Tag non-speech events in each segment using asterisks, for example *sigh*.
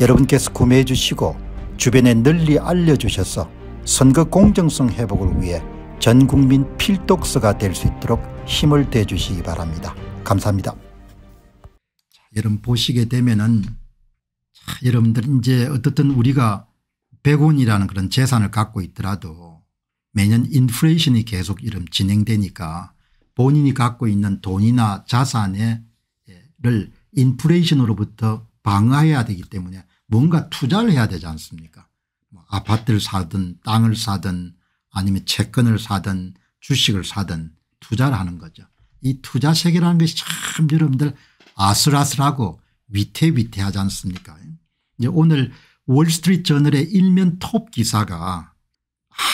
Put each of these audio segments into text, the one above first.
여러분께서 구매해 주시고 주변에 널리 알려주셔서 선거 공정성 회복을 위해 전국민 필독서가 될 수 있도록 힘을 대주시기 바랍니다. 감사합니다. 자, 여러분 보시게 되면은 여러분들 이제 어떻든 우리가 100원이라는 그런 재산을 갖고 있더라도 매년 인플레이션이 계속 이름 진행되니까 본인이 갖고 있는 돈이나 자산에 인플레이션으로부터 방어해야 되기 때문에 뭔가 투자를 해야 되지 않습니까 뭐 아파트를 사든 땅을 사든 아니면 채권을 사든 주식을 사든 투자를 하는 거죠. 이 투자 세계라는 것이 참 여러분들 아슬아슬하고 위태위태하지 않습니까 오늘 월스트리트 저널의 일면 톱 기사가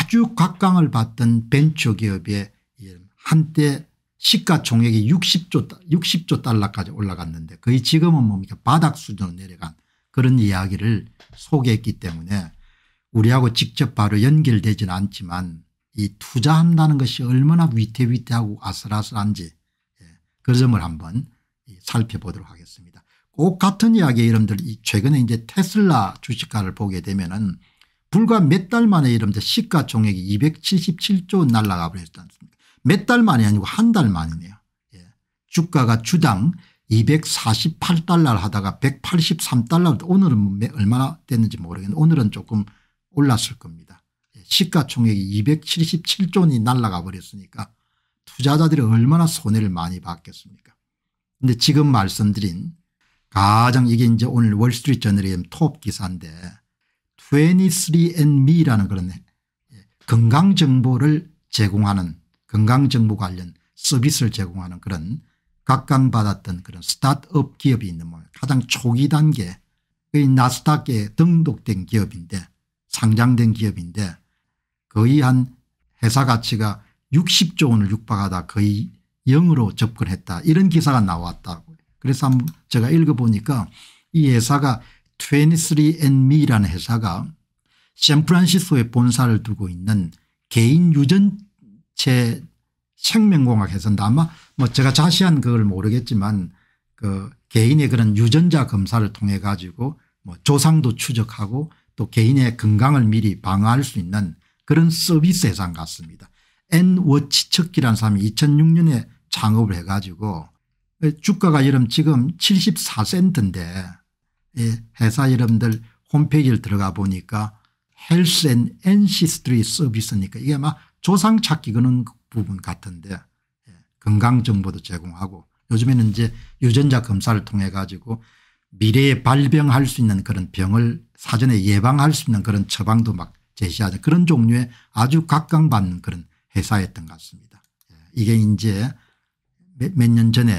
아주 각광을 받던 벤처기업의 한때 시가총액이 60조, 60조 달러까지 올라갔는데 거의 지금은 뭡니까 바닥 수준으로 내려간 그런 이야기를 소개했기 때문에 우리하고 직접 바로 연결되지는 않지만 이 투자한다는 것이 얼마나 위태위태하고 아슬아슬한지 예, 그 점을 한번 살펴보도록 하겠습니다. 꼭 같은 이야기 여러분들 최근에 이제 테슬라 주식가를 보게 되면은 불과 몇 달 만에 여러분들 시가총액이 277조 원 날라가 버렸지 않습니까 몇달 만이 아니고 한 달 만이네요. 예, 주가가 주당 248달러 를 하다가 183달러 오늘은 얼마나 됐는지 모르겠는데 오늘은 조금 올랐을 겁니다. 예, 시가총액이 277조 원이 날라가 버렸으니까 투자자들이 얼마나 손해를 많이 받겠습니까 근데 지금 말씀드린 가장 이게 이제 오늘 월스트리트 저널의 톱 기사인데 23andMe라는 그런 예, 건강정보를 제공하는 건강정보 관련 서비스를 제공하는 그런 각광받았던 그런 스타트업 기업이 있는 모양 가장 초기 단계의 나스닥에 등록된 기업인데 상장된 기업인데 거의 한 회사 가치가 60조 원을 육박하다 거의 0으로 접근했다 이런 기사가 나왔다고 그래서 한번 제가 읽어보니까 이 회사가 23andMe라는 회사가 샌프란시스코에 본사를 두고 있는 개인 유전체 생명공학에서는 아마 뭐 제가 자세한 그걸 모르겠지만 그 개인의 그런 유전자 검사를 통해 가지고 뭐 조상도 추적하고 또 개인의 건강을 미리 방어할 수 있는 그런 서비스 회사 같습니다. 엔워치척기라는 사람이 2006년에 창업을 해가지고 그 주가가 여러 지금 74센트인데 회사 여러들 홈페이지를 들어가 보니까 헬스 앤 엔시스트리 서비스니까 이게 아마 조상 찾기 그는 부분 같은데 예, 건강 정보도 제공하고 요즘에는 이제 유전자 검사를 통해 가지고 미래에 발병할 수 있는 그런 병을 사전에 예방할 수 있는 그런 처방도 막 제시하는 그런 종류의 아주 각광받는 그런 회사였던 것 같습니다. 예, 이게 이제 몇 년 전에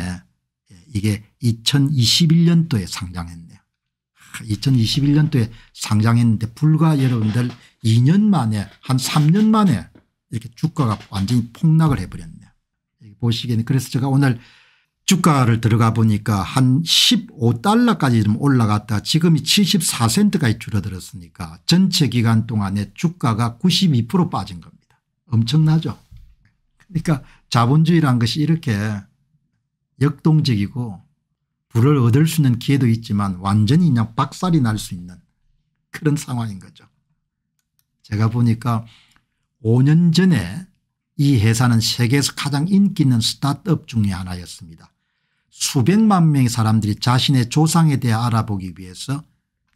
예, 이게 2021년도에 상장했네요. 2021년도에 상장했는데 불과 여러분들 2년 만에 한 3년 만에 이렇게 주가가 완전히 폭락을 해버렸네요. 보시기에는 그래서 제가 오늘 주가를 들어가 보니까 한 15달러까지 좀 올라갔다 지금이 74센트까지 줄어들었으니까 전체 기간 동안에 주가가 92% 빠진 겁니다. 엄청나죠. 그러니까 자본주의란 것이 이렇게 역동적이고 불을 얻을 수 있는 기회도 있지만 완전히 그냥 박살이 날 수 있는 그런 상황인 거죠. 제가 보니까 5년 전에 이 회사는 세계에서 가장 인기 있는 스타트업 중의 하나였습니다. 수백만 명의 사람들이 자신의 조상에 대해 알아보기 위해서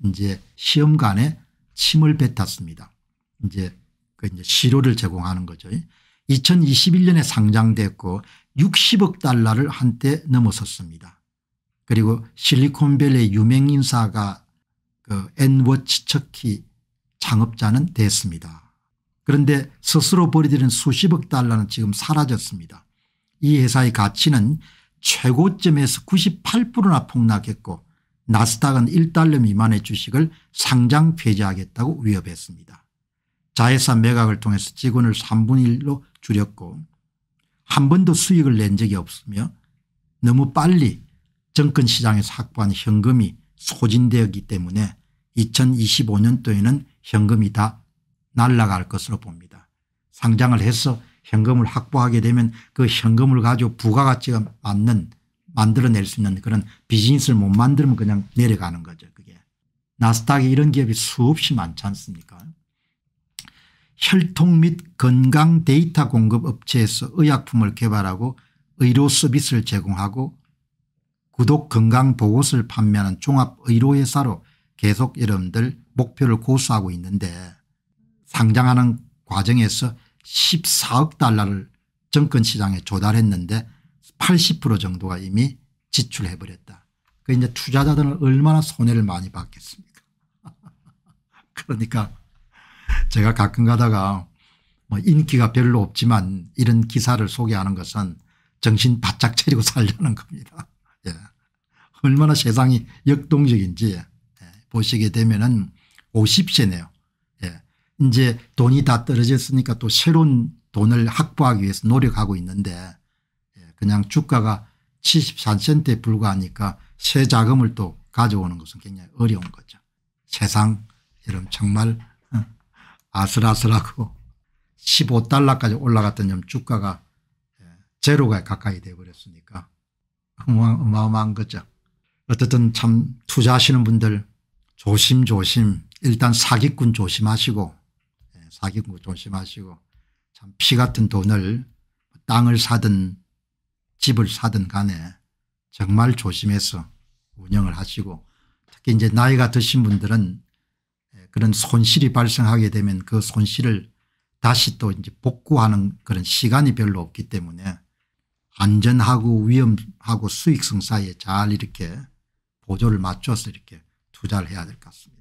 이제 시험관에 침을 뱉었습니다. 이제 그 이제 시료를 제공하는 거죠. 2021년에 상장됐고 60억 달러를 한때 넘어섰습니다. 그리고 실리콘밸리 유명 인사가 그 엔워치 척키 창업자는 됐습니다. 그런데 스스로 벌이들은 수십억 달러는 지금 사라졌습니다. 이 회사의 가치는 최고점에서 98%나 폭락했고 나스닥은 1달러 미만의 주식을 상장 폐지하겠다고 위협했습니다. 자회사 매각을 통해서 직원을 3분의 1로 줄였고 한 번도 수익을 낸 적이 없으며 너무 빨리 정권 시장에서 확보한 현금이 소진되었기 때문에 2025년도에는 현금이 다 날라갈 것으로 봅니다. 상장을 해서 현금을 확보하게 되면 그 현금을 가지고 부가가치가 맞는 만들어낼 수 있는 그런 비즈니스를 못 만들면 그냥 내려가는 거죠 그게. 나스닥에 이런 기업이 수없이 많지 않습니까 혈통 및 건강 데이터 공급 업체에서 의약품을 개발하고 의료 서비스를 제공하고 구독 건강 보고서를 판매하는 종합의료회사로 계속 여러분들 목표를 고수하고 있는데 상장하는 과정에서 14억 달러를 정권시장에 조달했는데 80% 정도가 이미 지출해버렸다. 그 이제 투자자들은 얼마나 손해를 많이 받겠습니까. *laughs* 그러니까 제가 가끔 가다가 뭐 인기가 별로 없지만 이런 기사를 소개하는 것은 정신 바짝 차리고 살려는 겁니다. *laughs* 예. 얼마나 세상이 역동적인지 예. 보시게 되면 50세네요. 이제 돈이 다 떨어졌으니까 또 새로운 돈을 확보하기 위해서 노력하고 있는데 예, 그냥 주가가 74센트에 불과하니까 새 자금을 또 가져오는 것은 굉장히 어려운 거죠. 세상 여러분 정말 어, 아슬아슬하고 15달러까지 올라갔던 점 주가가 예, 제로가 가까이 되어버렸으니까 어마어마한 거죠. 어쨌든 참 투자하시는 분들 조심조심 일단 사기꾼 조심하시고 사기꾼 조심하시고 참 피 같은 돈을 땅을 사든 집을 사든 간에 정말 조심해서 운영을 하시고 특히 이제 나이가 드신 분들은 그런 손실이 발생하게 되면 그 손실을 다시 또 이제 복구하는 그런 시간이 별로 없기 때문에 안전하고 위험하고 수익성 사이에 잘 이렇게 보조를 맞춰서 이렇게 투자를 해야 될 것 같습니다.